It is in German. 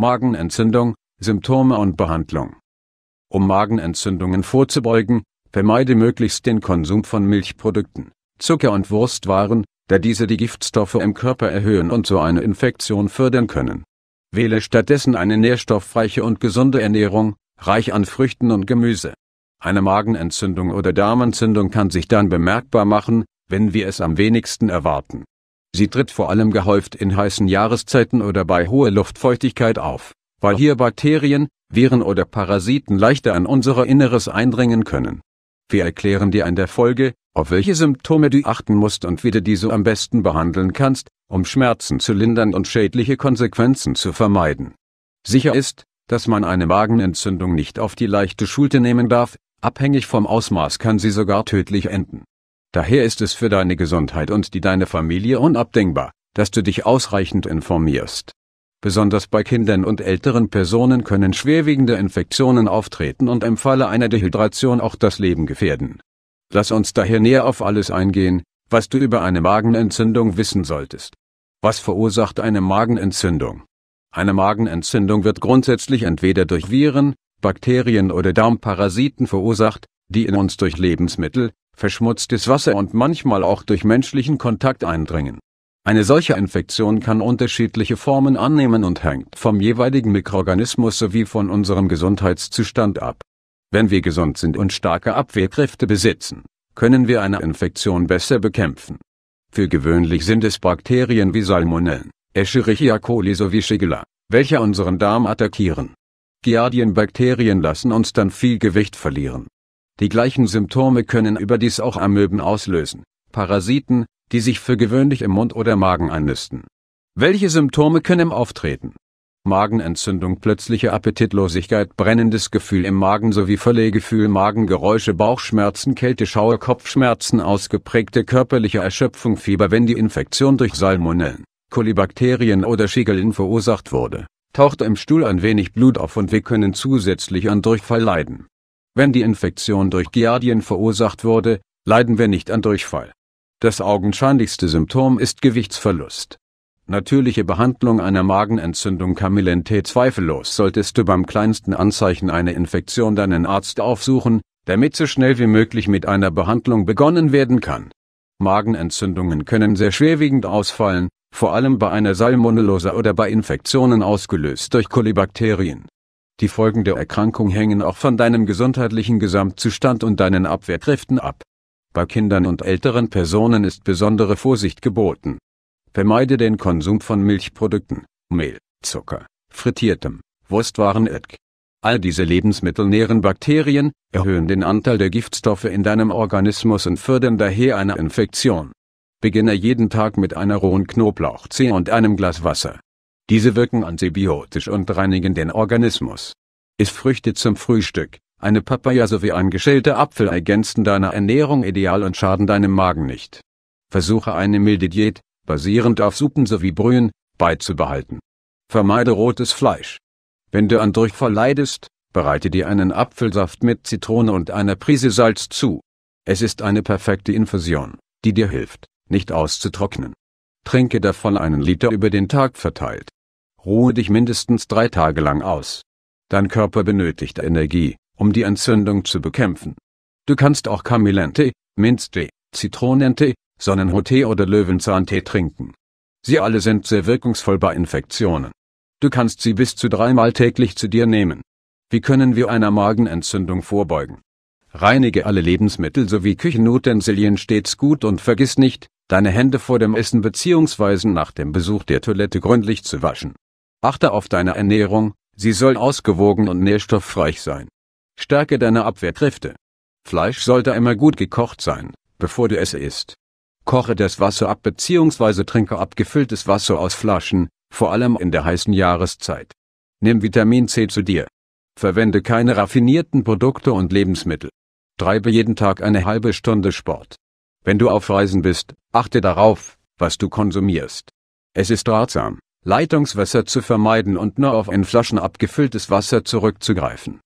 Magenentzündung, Symptome und Behandlung. Um Magenentzündungen vorzubeugen, vermeide möglichst den Konsum von Milchprodukten, Zucker und Wurstwaren, da diese die Giftstoffe im Körper erhöhen und so eine Infektion fördern können. Wähle stattdessen eine nährstoffreiche und gesunde Ernährung, reich an Früchten und Gemüse. Eine Magenentzündung oder Darmentzündung kann sich dann bemerkbar machen, wenn wir es am wenigsten erwarten. Sie tritt vor allem gehäuft in heißen Jahreszeiten oder bei hoher Luftfeuchtigkeit auf, weil hier Bakterien, Viren oder Parasiten leichter an unser Inneres eindringen können. Wir erklären dir in der Folge, auf welche Symptome du achten musst und wie du diese am besten behandeln kannst, um Schmerzen zu lindern und schädliche Konsequenzen zu vermeiden. Sicher ist, dass man eine Magenentzündung nicht auf die leichte Schulte nehmen darf, abhängig vom Ausmaß kann sie sogar tödlich enden. Daher ist es für deine Gesundheit und die deine Familie unabdingbar, dass du dich ausreichend informierst. Besonders bei Kindern und älteren Personen können schwerwiegende Infektionen auftreten und im Falle einer Dehydration auch das Leben gefährden. Lass uns daher näher auf alles eingehen, was du über eine Magenentzündung wissen solltest. Was verursacht eine Magenentzündung? Eine Magenentzündung wird grundsätzlich entweder durch Viren, Bakterien oder Darmparasiten verursacht, die in uns durch Lebensmittel, verschmutztes Wasser und manchmal auch durch menschlichen Kontakt eindringen. Eine solche Infektion kann unterschiedliche Formen annehmen und hängt vom jeweiligen Mikroorganismus sowie von unserem Gesundheitszustand ab. Wenn wir gesund sind und starke Abwehrkräfte besitzen, können wir eine Infektion besser bekämpfen. Für gewöhnlich sind es Bakterien wie Salmonellen, Escherichia coli sowie Shigella, welche unseren Darm attackieren. Giardienbakterien lassen uns dann viel Gewicht verlieren die gleichen Symptome können überdies auch Amöben auslösen, Parasiten, die sich für gewöhnlich im Mund oder Magen einnisten. Welche Symptome können auftreten? Magenentzündung, plötzliche Appetitlosigkeit, brennendes Gefühl im Magen sowie Völlegefühl, Magengeräusche, Bauchschmerzen, Kälte, Schauer, Kopfschmerzen, ausgeprägte körperliche Erschöpfung, Fieber, wenn die Infektion durch Salmonellen, Kolibakterien oder Schiegelin verursacht wurde, taucht im Stuhl ein wenig Blut auf und wir können zusätzlich an Durchfall leiden. Wenn die Infektion durch Giardien verursacht wurde, leiden wir nicht an Durchfall. Das augenscheinlichste Symptom ist Gewichtsverlust. Natürliche Behandlung einer Magenentzündung Camillen Zweifellos solltest du beim kleinsten Anzeichen einer Infektion deinen Arzt aufsuchen, damit so schnell wie möglich mit einer Behandlung begonnen werden kann. Magenentzündungen können sehr schwerwiegend ausfallen, vor allem bei einer Salmonellose oder bei Infektionen ausgelöst durch Kolibakterien. Die Folgen der Erkrankung hängen auch von deinem gesundheitlichen Gesamtzustand und deinen Abwehrkräften ab. Bei Kindern und älteren Personen ist besondere Vorsicht geboten. Vermeide den Konsum von Milchprodukten, Mehl, Zucker, frittiertem, Wurstwaren etc. All diese Lebensmittel nähren Bakterien, erhöhen den Anteil der Giftstoffe in deinem Organismus und fördern daher eine Infektion. Beginne jeden Tag mit einer rohen Knoblauchzehe und einem Glas Wasser. Diese wirken antibiotisch und reinigen den Organismus. Iss Früchte zum Frühstück. Eine Papaya sowie ein geschälter Apfel ergänzen deine Ernährung ideal und schaden deinem Magen nicht. Versuche eine milde Diät, basierend auf Suppen sowie Brühen, beizubehalten. Vermeide rotes Fleisch. Wenn du an Durchfall leidest, bereite dir einen Apfelsaft mit Zitrone und einer Prise Salz zu. Es ist eine perfekte Infusion, die dir hilft, nicht auszutrocknen. Trinke davon einen Liter über den Tag verteilt. Ruhe dich mindestens drei Tage lang aus. Dein Körper benötigt Energie, um die Entzündung zu bekämpfen. Du kannst auch Kamillentee, Minztee, Zitronentee, Sonnenhottee oder Löwenzahntee trinken. Sie alle sind sehr wirkungsvoll bei Infektionen. Du kannst sie bis zu dreimal täglich zu dir nehmen. Wie können wir einer Magenentzündung vorbeugen? Reinige alle Lebensmittel sowie Küchenutensilien stets gut und vergiss nicht, deine Hände vor dem Essen bzw. nach dem Besuch der Toilette gründlich zu waschen Achte auf deine Ernährung, sie soll ausgewogen und nährstoffreich sein. Stärke deine Abwehrkräfte. Fleisch sollte immer gut gekocht sein, bevor du es isst. Koche das Wasser ab bzw. trinke abgefülltes Wasser aus Flaschen, vor allem in der heißen Jahreszeit. Nimm Vitamin C zu dir. Verwende keine raffinierten Produkte und Lebensmittel. Treibe jeden Tag eine halbe Stunde Sport. Wenn du auf Reisen bist, achte darauf, was du konsumierst. Es ist ratsam, Leitungswasser zu vermeiden und nur auf in Flaschen abgefülltes Wasser zurückzugreifen